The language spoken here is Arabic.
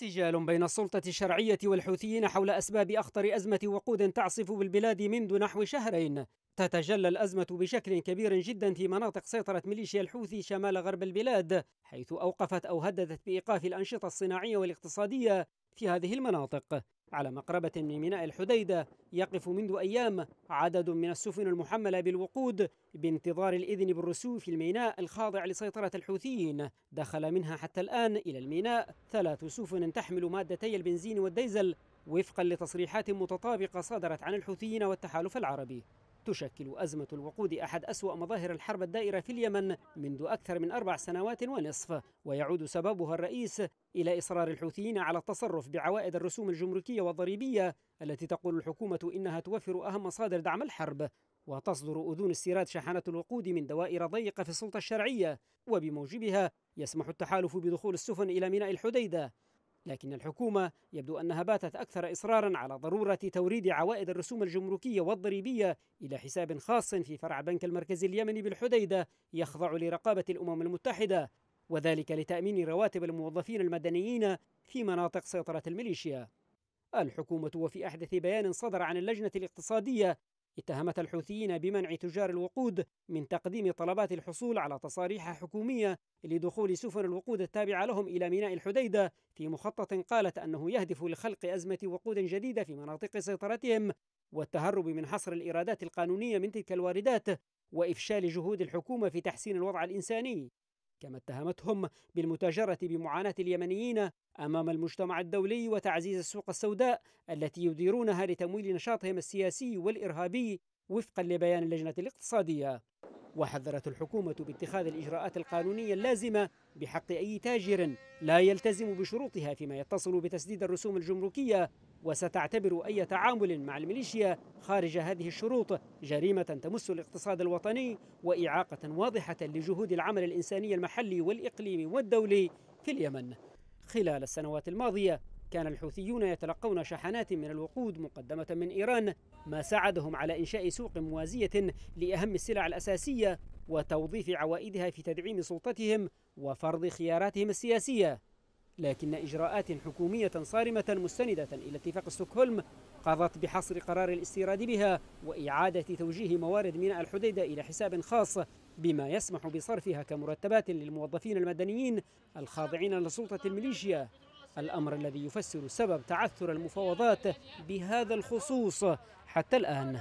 سجال بين السلطة الشرعية والحوثيين حول أسباب أخطر أزمة وقود تعصف بالبلاد منذ نحو شهرين تتجلى الأزمة بشكل كبير جدا في مناطق سيطرة ميليشيا الحوثي شمال غرب البلاد حيث أوقفت أو هددت بإيقاف الأنشطة الصناعية والاقتصادية في هذه المناطق على مقربة من ميناء الحديدة يقف منذ أيام عدد من السفن المحملة بالوقود بانتظار الإذن بالرسو في الميناء الخاضع لسيطرة الحوثيين دخل منها حتى الآن إلى الميناء ثلاث سفن تحمل مادتي البنزين والديزل وفقا لتصريحات متطابقة صدرت عن الحوثيين والتحالف العربي تشكل أزمة الوقود أحد أسوأ مظاهر الحرب الدائرة في اليمن منذ أكثر من أربع سنوات ونصف ويعود سببها الرئيس إلى إصرار الحوثيين على التصرف بعوائد الرسوم الجمركية والضريبية التي تقول الحكومة إنها توفر أهم مصادر دعم الحرب وتصدر أذون استيراد شحنة الوقود من دوائر ضيقة في السلطة الشرعية وبموجبها يسمح التحالف بدخول السفن إلى ميناء الحديدة لكن الحكومة يبدو أنها باتت أكثر إصرارا على ضرورة توريد عوائد الرسوم الجمركية والضريبية إلى حساب خاص في فرع بنك المركزي اليمني بالحديدة يخضع لرقابة الأمم المتحدة وذلك لتأمين رواتب الموظفين المدنيين في مناطق سيطرة الميليشيا. الحكومة وفي أحدث بيان صدر عن اللجنة الاقتصادية اتهمت الحوثيين بمنع تجار الوقود من تقديم طلبات الحصول على تصاريح حكومية لدخول سفن الوقود التابعة لهم إلى ميناء الحديدة في مخطط قالت أنه يهدف لخلق أزمة وقود جديدة في مناطق سيطرتهم والتهرب من حصر الإيرادات القانونية من تلك الواردات وإفشال جهود الحكومة في تحسين الوضع الإنساني كما اتهمتهم بالمتاجرة بمعاناة اليمنيين أمام المجتمع الدولي وتعزيز السوق السوداء التي يديرونها لتمويل نشاطهم السياسي والإرهابي وفقا لبيان اللجنة الاقتصادية وحذرت الحكومة باتخاذ الإجراءات القانونية اللازمة بحق أي تاجر لا يلتزم بشروطها فيما يتصل بتسديد الرسوم الجمركية وستعتبر أي تعامل مع الميليشيا خارج هذه الشروط جريمة تمس الاقتصاد الوطني وإعاقة واضحة لجهود العمل الإنساني المحلي والإقليمي والدولي في اليمن خلال السنوات الماضية كان الحوثيون يتلقون شحنات من الوقود مقدمة من إيران ما ساعدهم على إنشاء سوق موازية لأهم السلع الأساسية وتوظيف عوائدها في تدعيم سلطتهم وفرض خياراتهم السياسية لكن إجراءات حكومية صارمة مستندة إلى اتفاق ستوكهولم قضت بحصر قرار الاستيراد بها وإعادة توجيه موارد ميناء الحديدة إلى حساب خاص بما يسمح بصرفها كمرتبات للموظفين المدنيين الخاضعين لسلطة الميليشيا الأمر الذي يفسر سبب تعثر المفاوضات بهذا الخصوص حتى الآن